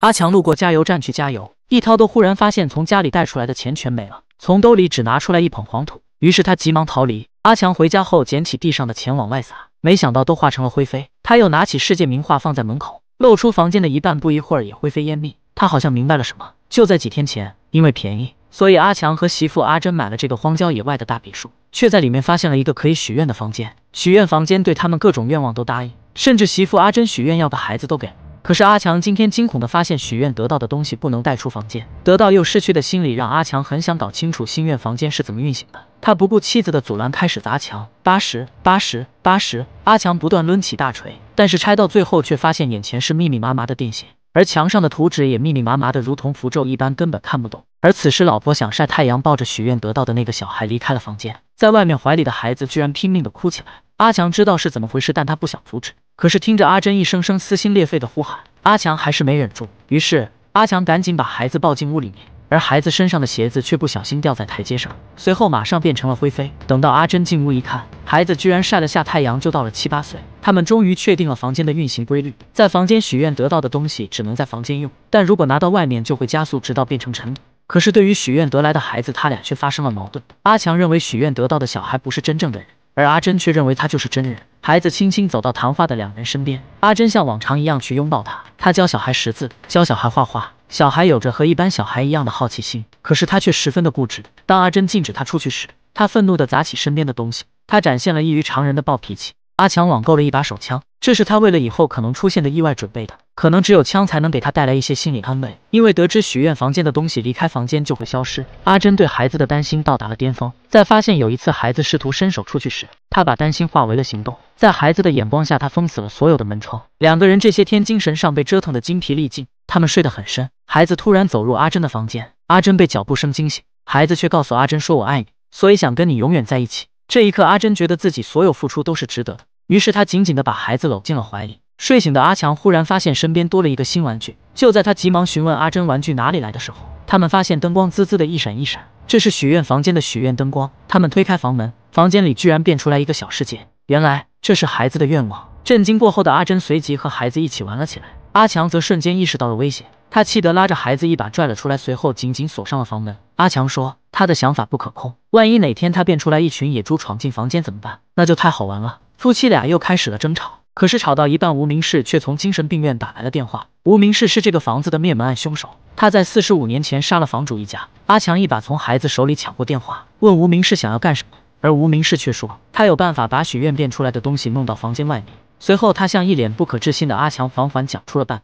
阿强路过加油站去加油，一涛都忽然发现从家里带出来的钱全没了，从兜里只拿出来一捧黄土。于是他急忙逃离。阿强回家后捡起地上的钱往外撒，没想到都化成了灰飞。他又拿起世界名画放在门口，露出房间的一半，不一会儿也灰飞烟灭。他好像明白了什么。就在几天前，因为便宜，所以阿强和媳妇阿珍买了这个荒郊野外的大别墅，却在里面发现了一个可以许愿的房间。许愿房间对他们各种愿望都答应，甚至媳妇阿珍许愿要个孩子都给。可是阿强今天惊恐地发现，许愿得到的东西不能带出房间，得到又失去的心理让阿强很想搞清楚心愿房间是怎么运行的。他不顾妻子的阻拦，开始砸墙，八十八十，八十。阿强不断抡起大锤，但是拆到最后却发现眼前是密密麻麻的电线，而墙上的图纸也密密麻麻的，如同符咒一般，根本看不懂。而此时，老婆想晒太阳，抱着许愿得到的那个小孩离开了房间。在外面怀里的孩子居然拼命的哭起来。阿强知道是怎么回事，但他不想阻止。可是听着阿珍一声声撕心裂肺的呼喊，阿强还是没忍住。于是阿强赶紧把孩子抱进屋里面，而孩子身上的鞋子却不小心掉在台阶上，随后马上变成了灰飞。等到阿珍进屋一看，孩子居然晒了下太阳就到了七八岁。他们终于确定了房间的运行规律，在房间许愿得到的东西只能在房间用，但如果拿到外面就会加速，直到变成尘土。可是，对于许愿得来的孩子，他俩却发生了矛盾。阿强认为许愿得到的小孩不是真正的人，而阿珍却认为他就是真人。孩子轻轻走到唐发的两人身边，阿珍像往常一样去拥抱他。他教小孩识字，教小孩画画。小孩有着和一般小孩一样的好奇心，可是他却十分的固执。当阿珍禁止他出去时，他愤怒的砸起身边的东西，他展现了异于常人的暴脾气。阿强网购了一把手枪。这是他为了以后可能出现的意外准备的，可能只有枪才能给他带来一些心理安慰。因为得知许愿房间的东西离开房间就会消失，阿珍对孩子的担心到达了巅峰。在发现有一次孩子试图伸手出去时，他把担心化为了行动。在孩子的眼光下，他封死了所有的门窗。两个人这些天精神上被折腾的精疲力尽，他们睡得很深。孩子突然走入阿珍的房间，阿珍被脚步声惊醒，孩子却告诉阿珍说：“我爱你，所以想跟你永远在一起。”这一刻，阿珍觉得自己所有付出都是值得的。于是他紧紧的把孩子搂进了怀里。睡醒的阿强忽然发现身边多了一个新玩具。就在他急忙询问阿珍玩具哪里来的时候，他们发现灯光滋滋的一闪一闪，这是许愿房间的许愿灯光。他们推开房门，房间里居然变出来一个小世界。原来这是孩子的愿望。震惊过后的阿珍随即和孩子一起玩了起来。阿强则瞬间意识到了危险，他气得拉着孩子一把拽了出来，随后紧紧锁上了房门。阿强说他的想法不可控，万一哪天他变出来一群野猪闯进房间怎么办？那就太好玩了。夫妻俩又开始了争吵，可是吵到一半，无名氏却从精神病院打来了电话。无名氏是这个房子的灭门案凶手，他在四十五年前杀了房主一家。阿强一把从孩子手里抢过电话，问无名氏想要干什么，而无名氏却说他有办法把许愿变出来的东西弄到房间外面。随后，他向一脸不可置信的阿强缓缓讲出了办。